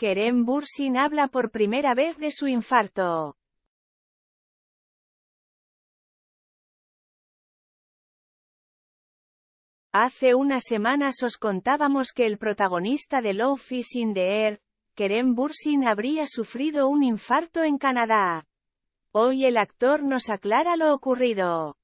Kerem Bursin habla por primera vez de su infarto. Hace unas semanas os contábamos que el protagonista de Love is in the Air, Kerem Bursin habría sufrido un infarto en Canadá. Hoy el actor nos aclara lo ocurrido.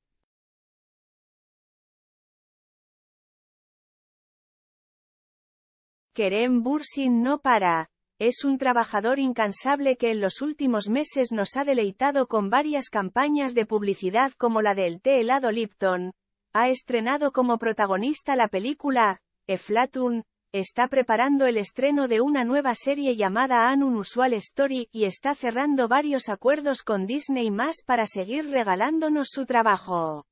Kerem Bursin no para, es un trabajador incansable que en los últimos meses nos ha deleitado con varias campañas de publicidad como la del té helado Lipton. Ha estrenado como protagonista la película, Eflatun, está preparando el estreno de una nueva serie llamada An Unusual Story y está cerrando varios acuerdos con Disney más para seguir regalándonos su trabajo.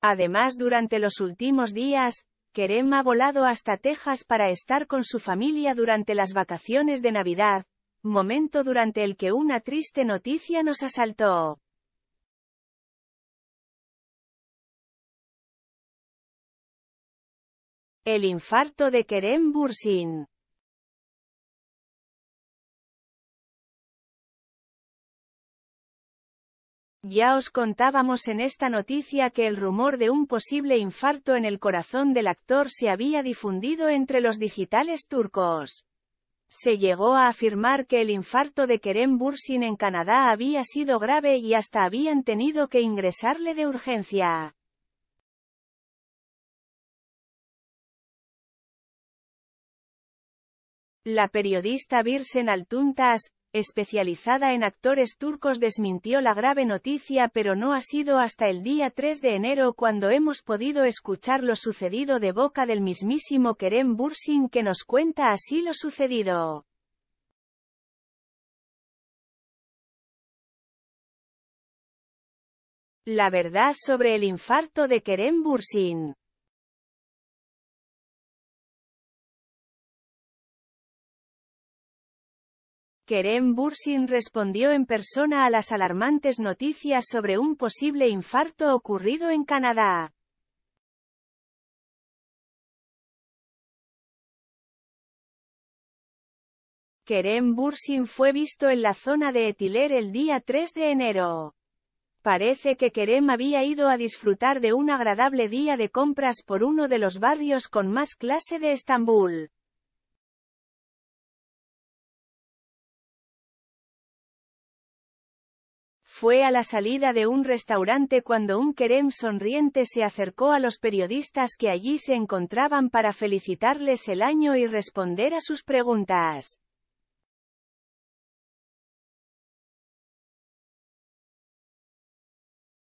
Además, durante los últimos días, Kerem ha volado hasta Texas para estar con su familia durante las vacaciones de Navidad, momento durante el que una triste noticia nos asaltó. El infarto de Kerem Bursin Ya os contábamos en esta noticia que el rumor de un posible infarto en el corazón del actor se había difundido entre los digitales turcos. Se llegó a afirmar que el infarto de Kerem Bursin en Canadá había sido grave y hasta habían tenido que ingresarle de urgencia. La periodista Birsen Altuntas, especializada en actores turcos, desmintió la grave noticia pero no ha sido hasta el día 3 de enero cuando hemos podido escuchar lo sucedido de boca del mismísimo Kerem Bursin que nos cuenta así lo sucedido. La verdad sobre el infarto de Kerem Bursin Kerem Bursin respondió en persona a las alarmantes noticias sobre un posible infarto ocurrido en Canadá. Kerem Bursin fue visto en la zona de Etiler el día 3 de enero. Parece que Kerem había ido a disfrutar de un agradable día de compras por uno de los barrios con más clase de Estambul. Fue a la salida de un restaurante cuando un Kerem sonriente se acercó a los periodistas que allí se encontraban para felicitarles el año y responder a sus preguntas.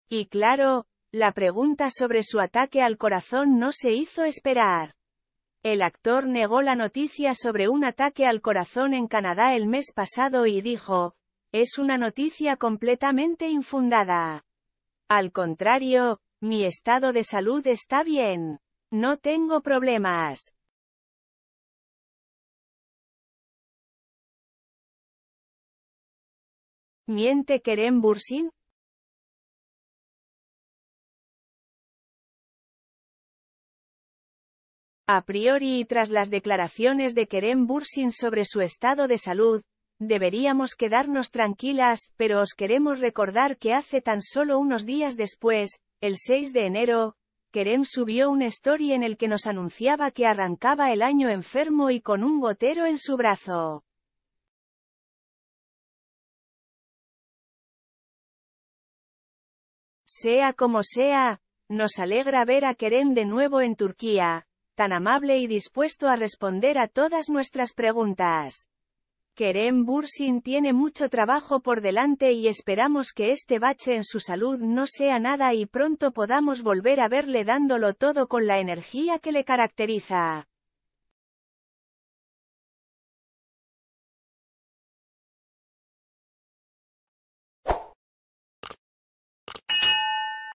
Y claro, la pregunta sobre su ataque al corazón no se hizo esperar. El actor negó la noticia sobre un ataque al corazón en Canadá el mes pasado y dijo, es una noticia completamente infundada. Al contrario, mi estado de salud está bien. No tengo problemas. Miente Kerem Bursin. A priori y tras las declaraciones de Kerem Bursin sobre su estado de salud, Deberíamos quedarnos tranquilas, pero os queremos recordar que hace tan solo unos días después, el 6 de enero, Kerem subió un story en el que nos anunciaba que arrancaba el año enfermo y con un gotero en su brazo. Sea como sea, nos alegra ver a Kerem de nuevo en Turquía, tan amable y dispuesto a responder a todas nuestras preguntas. Kerem Bursin tiene mucho trabajo por delante y esperamos que este bache en su salud no sea nada y pronto podamos volver a verle dándolo todo con la energía que le caracteriza.